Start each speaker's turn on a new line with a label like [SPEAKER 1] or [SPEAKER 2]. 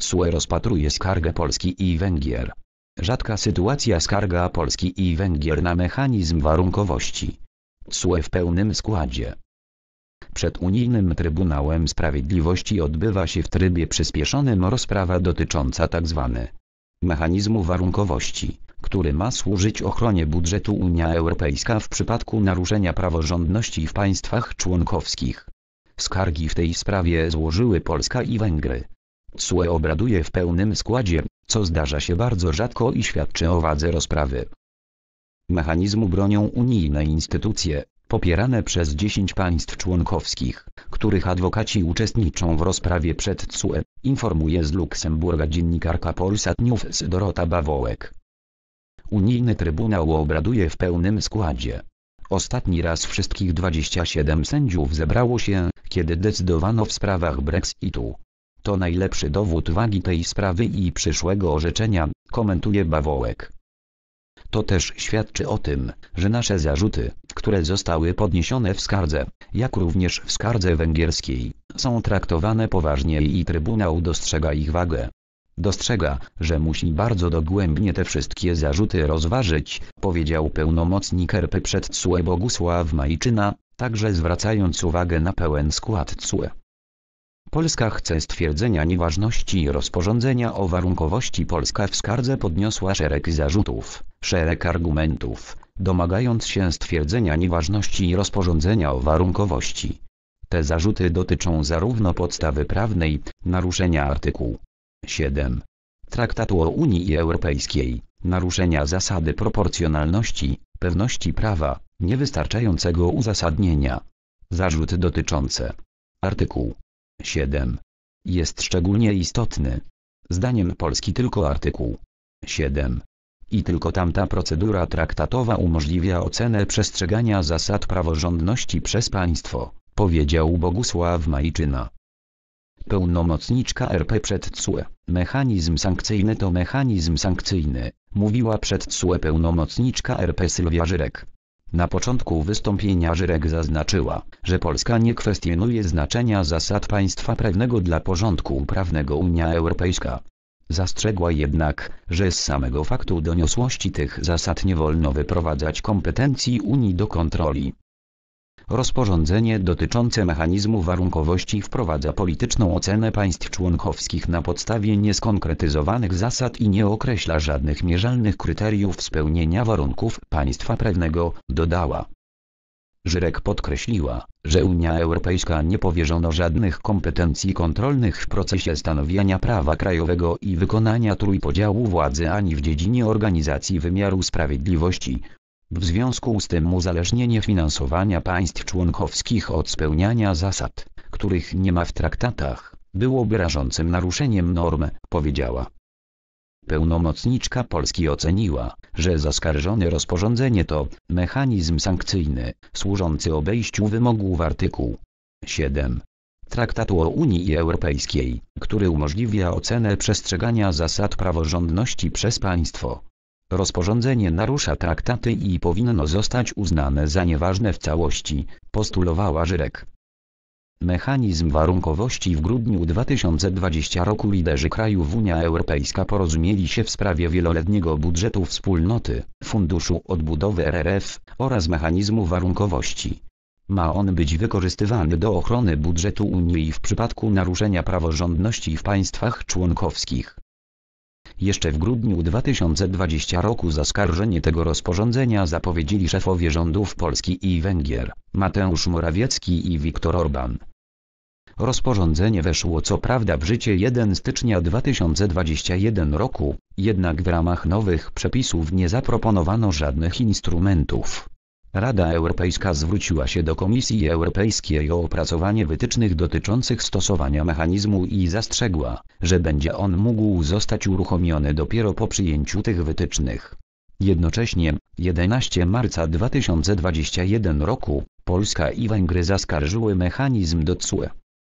[SPEAKER 1] SUE rozpatruje skargę Polski i Węgier. Rzadka sytuacja skarga Polski i Węgier na mechanizm warunkowości. SUE w pełnym składzie. Przed Unijnym Trybunałem Sprawiedliwości odbywa się w trybie przyspieszonym rozprawa dotycząca tzw. Tak mechanizmu warunkowości, który ma służyć ochronie budżetu Unia Europejska w przypadku naruszenia praworządności w państwach członkowskich. Skargi w tej sprawie złożyły Polska i Węgry. SUE obraduje w pełnym składzie, co zdarza się bardzo rzadko i świadczy o wadze rozprawy. Mechanizmu bronią unijne instytucje, popierane przez 10 państw członkowskich, których adwokaci uczestniczą w rozprawie przed CUE, informuje z Luksemburga dziennikarka Polsat News Dorota Bawołek. Unijny Trybunał obraduje w pełnym składzie. Ostatni raz wszystkich 27 sędziów zebrało się, kiedy decydowano w sprawach Brexitu. To najlepszy dowód wagi tej sprawy i przyszłego orzeczenia, komentuje Bawołek. To też świadczy o tym, że nasze zarzuty, które zostały podniesione w skardze, jak również w skardze węgierskiej, są traktowane poważnie i Trybunał dostrzega ich wagę. Dostrzega, że musi bardzo dogłębnie te wszystkie zarzuty rozważyć, powiedział pełnomocnik RP przed CUE Bogusław Majczyna, także zwracając uwagę na pełen skład CUE. Polska chce stwierdzenia nieważności rozporządzenia o warunkowości Polska w skardze podniosła szereg zarzutów, szereg argumentów, domagając się stwierdzenia nieważności rozporządzenia o warunkowości. Te zarzuty dotyczą zarówno podstawy prawnej, naruszenia artykułu 7 Traktatu o Unii Europejskiej, naruszenia zasady proporcjonalności, pewności prawa, niewystarczającego uzasadnienia. Zarzuty dotyczące artykułu 7. Jest szczególnie istotny. Zdaniem Polski tylko artykuł 7. I tylko tamta procedura traktatowa umożliwia ocenę przestrzegania zasad praworządności przez państwo, powiedział Bogusław Majczyna. Pełnomocniczka RP przed CUE. Mechanizm sankcyjny to mechanizm sankcyjny, mówiła przed CUE pełnomocniczka RP Sylwia Żyrek. Na początku wystąpienia Żyrek zaznaczyła, że Polska nie kwestionuje znaczenia zasad państwa prawnego dla porządku prawnego Unia Europejska. Zastrzegła jednak, że z samego faktu doniosłości tych zasad nie wolno wyprowadzać kompetencji Unii do kontroli. Rozporządzenie dotyczące mechanizmu warunkowości wprowadza polityczną ocenę państw członkowskich na podstawie nieskonkretyzowanych zasad i nie określa żadnych mierzalnych kryteriów spełnienia warunków państwa prawnego, dodała. Żyrek podkreśliła, że Unia Europejska nie powierzono żadnych kompetencji kontrolnych w procesie stanowienia prawa krajowego i wykonania trójpodziału władzy ani w dziedzinie organizacji wymiaru sprawiedliwości, w związku z tym uzależnienie finansowania państw członkowskich od spełniania zasad, których nie ma w traktatach, byłoby rażącym naruszeniem norm, powiedziała. Pełnomocniczka Polski oceniła, że zaskarżone rozporządzenie to mechanizm sankcyjny, służący obejściu wymogów artykułu 7 Traktatu o Unii Europejskiej, który umożliwia ocenę przestrzegania zasad praworządności przez państwo, Rozporządzenie narusza traktaty i powinno zostać uznane za nieważne w całości, postulowała Żyrek. Mechanizm warunkowości w grudniu 2020 roku liderzy krajów Unia Europejska porozumieli się w sprawie wieloletniego budżetu wspólnoty, funduszu odbudowy RRF oraz mechanizmu warunkowości. Ma on być wykorzystywany do ochrony budżetu Unii w przypadku naruszenia praworządności w państwach członkowskich. Jeszcze w grudniu 2020 roku zaskarżenie tego rozporządzenia zapowiedzieli szefowie rządów Polski i Węgier, Mateusz Morawiecki i Viktor Orban. Rozporządzenie weszło co prawda w życie 1 stycznia 2021 roku, jednak w ramach nowych przepisów nie zaproponowano żadnych instrumentów Rada Europejska zwróciła się do Komisji Europejskiej o opracowanie wytycznych dotyczących stosowania mechanizmu i zastrzegła, że będzie on mógł zostać uruchomiony dopiero po przyjęciu tych wytycznych. Jednocześnie, 11 marca 2021 roku, Polska i Węgry zaskarżyły mechanizm do CUE.